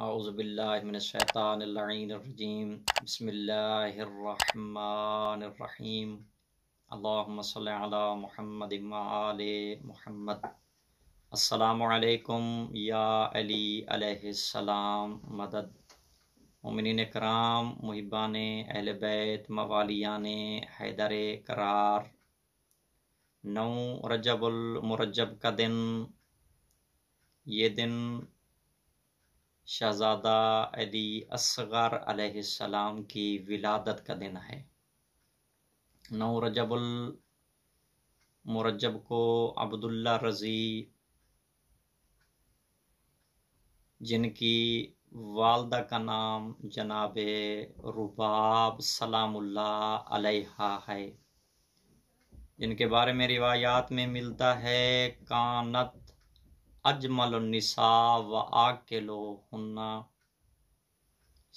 أعوذ بالله من الشيطان اللعين الرجيم بسم الله الرحمن الرحيم اللهم صل على محمد وعلى محمد السلام عليكم يا علي عليه السلام مدد مؤمنين اكرام محبان اهل بيت مواليان حیدر قرار نو رجب المرجب کا دن یہ دن शहज़ादा अली असगर अलैहिस्सलाम की विलादत का दिन है नौ रजबुल मुरजब को अब्दुल्ला रज़ी जिनकी वालदा का नाम जनाब रुबाब सलामुल्ला है जिनके बारे में रिवायात में मिलता है कानत अजमल निसा व आग के लो हन्ना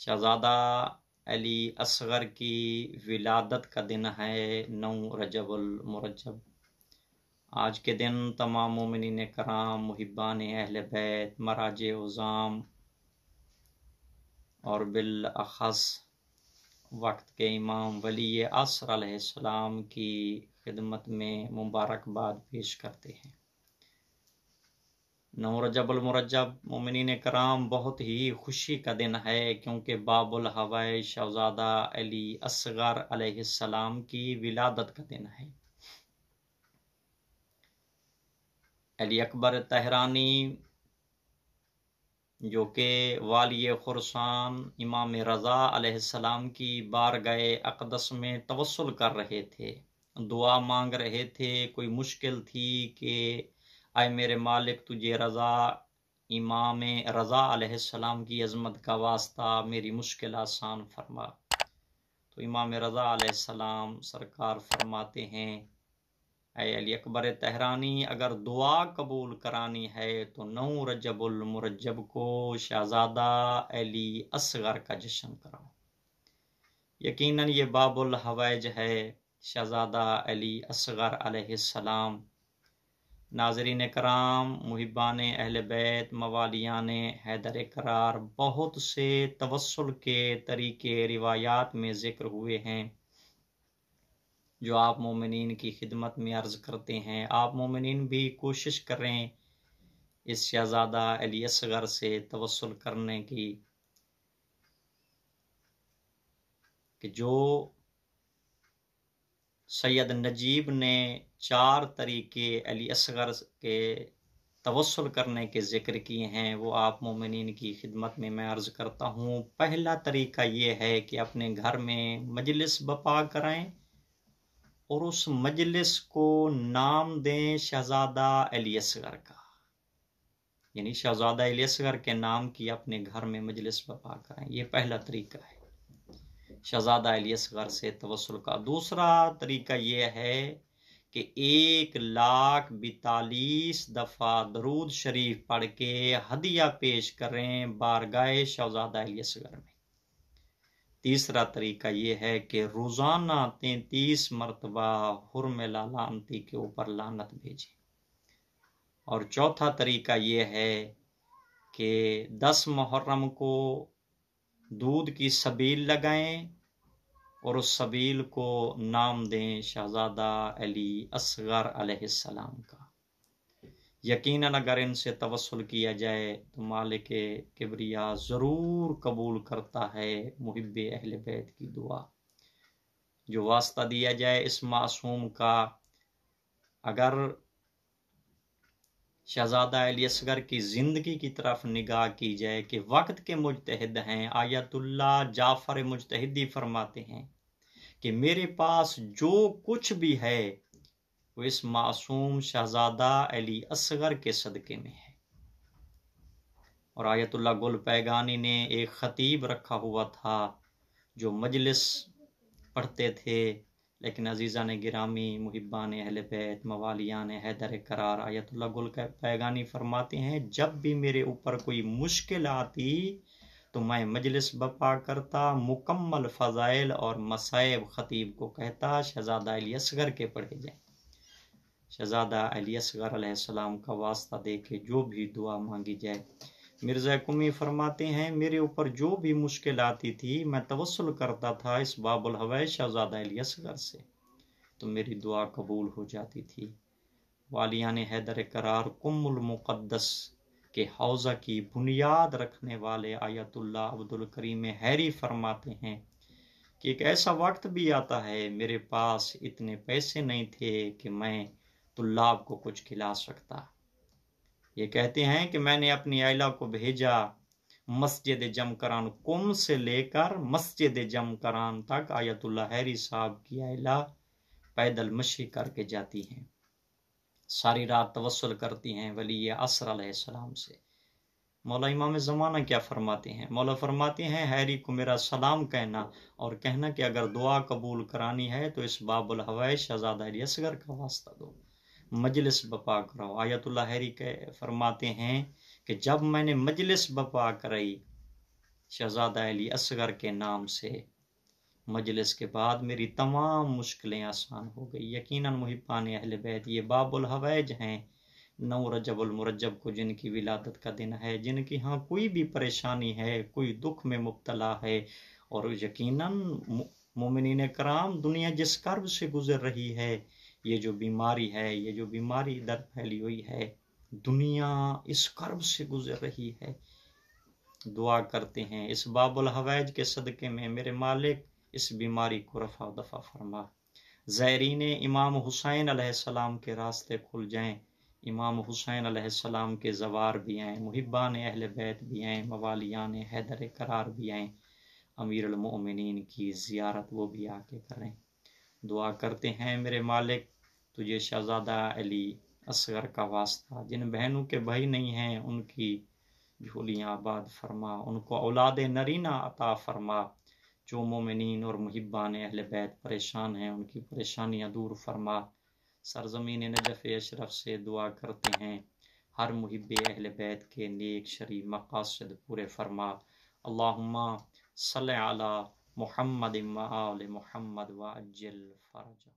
शहजादा अली असगर की विलादत का दिन है नौ रजबुलमरजब आज के दिन तमाम मुमिन कराम मुहिबान अहल बैत मराज उज़ाम और बिलखस वक्त के इमाम वली असर की खिदमत में मुबारकबाद पेश करते हैं नौ मुरजब मोमिन कराम बहुत ही खुशी का दिन है क्योंकि बाबुल हवाए शहजादा अली असगर अलैहिस्सलाम की विलादत का दिन है अली अकबर तहरानी जो कि वाली खुरसान इमाम रज़ा अलैहिस्सलाम की बार गए अकदस में तवसल कर रहे थे दुआ मांग रहे थे कोई मुश्किल थी कि आए मेरे मालिक तुझे रज़ा इमाम रज़ा अलैहिस्सलाम की अजमत का वास्ता मेरी मुश्किल आसान फरमा तो इमाम रज़ा अलैहिस्सलाम सरकार फरमाते हैं अय अली अकबर तहरानी अगर दुआ कबूल करानी है तो नौ रजबुलमरजब को शहज़ादा अली असगर का जश्न कराओ यकीनन ये बाबुल हवैज है शहज़ादा अली असगर अलैहिस्सलाम नाजरीन कराम मुहिबान अहल बैत ने हैदर करार बहुत से तवसल के तरीके रिवायात में ज़िक्र हुए हैं जो आप मोमिन की खिदमत में अर्ज़ करते हैं आप मोमिन भी कोशिश करें इस शहज़ादा अलीसगर से तवसल करने की कि जो सैयद नजीब ने चार तरीके अली असगर के तवसल करने के ज़िक्र किए हैं वो आप मोमिन की खिदमत में मैं अर्ज़ करता हूँ पहला तरीका ये है कि अपने घर में मजलिस बपा कराएं और उस मजलिस को नाम दें शहज़ादा अली असगर का यानी शहज़ादा अली असगर के नाम की अपने घर में मजलिस बपा कराएं ये पहला तरीका है शहजादा घर से तवसल का दूसरा तरीका यह है कि एक लाख बतालीस दफ़ा दरूद शरीफ पढ़ के हदिया पेश करें बारगाह शहजादा घर में तीसरा तरीका यह है कि रोज़ाना तैतीस मरतबा हुरम लालती के ऊपर लानत भेजें और चौथा तरीका यह है कि दस मुहर्रम को दूध की सबील लगाएं और उस सबील को नाम दें शहज़ादा अली असगर अलैहिस्सलाम का यकीन अगर इनसे तवसल किया जाए तो मालिक किबरिया ज़रूर कबूल करता है मुहब अहल बैत की दुआ जो वास्ता दिया जाए इस मासूम का अगर शहज़ादा अली असगर की ज़िंदगी की तरफ निगाह की जाए कि वक्त के मुजतहद हैं आयतुल्ला जाफ़र मुजतहदी फरमाते हैं कि मेरे पास जो कुछ भी है वो इस मासूम शहजादा अली असगर के सदक़े में है और आयतुल्ला गुल पैगानी ने एक ख़तीब रखा हुआ था जो मजलिस पढ़ते थे लेकिन अजीज़ा ने गिरामी ने अहल बैत ने हैदर करार आयतुल्ला गुल पैगानी फरमाते हैं जब भी मेरे ऊपर कोई मुश्किल आती तो मैं मजलिस बपा करता मुकम्मल फ़ज़ाइल और मसाइब ख़तीब को कहता शहज़ादा असगर के पढ़े जाएं शहज़ादा असगर सलाम का वास्ता दे के जो भी दुआ मांगी जाए मिर्ज़ा कुमी फरमाते हैं मेरे ऊपर जो भी मुश्किल आती थी मैं तवसल करता था इस बाबुल हवा शहज़ादा अली असगर से तो मेरी दुआ कबूल हो जाती थी ने हैदर करार कुमुल मुक़द्दस के हौज़ा की बुनियाद रखने वाले आयतुल्ला अब्दुल करीम हैरी फरमाते हैं कि एक ऐसा वक्त भी आता है मेरे पास इतने पैसे नहीं थे कि मैं तुल्लाब को कुछ खिला सकता ये कहते हैं कि मैंने अपनी आयला को भेजा मस्जिद जमकरान कुम से लेकर मस्जिद जमकरान तक आयतुल्ला हैरी साहब की आयला पैदल मशी करके जाती हैं सारी रात तवसल करती हैं वली असर सलाम से मौला इमाम ज़माना क्या फरमाते हैं मौला फरमाते हैं हैरी को मेरा सलाम कहना और कहना कि अगर दुआ कबूल करानी है तो इस बाबुल हवाई शहजादा असगर का वास्ता दो मजलिस बपा कराओ आयतुल्ला हैरी कह फरमाते हैं कि जब मैंने मजलिस बपा कराई शहजादा अली असगर के नाम से मजलिस के बाद मेरी तमाम मुश्किलें आसान हो गई यकीन मुहिबान अहल बैत ये बाबुल हवैज हैं नौ रजबुलमरजब को जिनकी विलादत का दिन है जिनकी हाँ कोई भी परेशानी है कोई दुख में मुबतला है और यकीन मोमिन कराम दुनिया जिस कर्ब से गुजर रही है ये जो बीमारी है ये जो बीमारी इधर फैली हुई है दुनिया इस कर्ब से गुजर रही है दुआ करते हैं इस बाबुल हवैज के सदक़े में मेरे मालिक इस बीमारी को रफा दफा फरमा ज़ैरीन इमाम हुसैन अलैहिस्सलाम के रास्ते खुल जाएं इमाम हुसैन अलैहिस्सलाम के जवार भी आएँ मुहिबान अहल बैत भी आएँ मवालियान हैदर करार भी आएँ अमीरमिन की ज़ियारत वो भी आके करें दुआ करते हैं मेरे मालिक तुझे शहज़ादा अली असगर का वास्ता जिन बहनों के भाई नहीं हैं उनकी झोलियाँ आबाद फरमा उनको औलाद नरीना अता फरमा जो मोमिन और महब्बान अहल बैत परेशान हैं उनकी परेशानियाँ दूर फरमा सरजमीन नजफ़ अशरफ से दुआ करते हैं हर महब अहल बैत के नेक शरी मकासद पूरे फरमा अल्लाहुम्मा सल अला मुहम्मद आल मुहम्मद व फरजा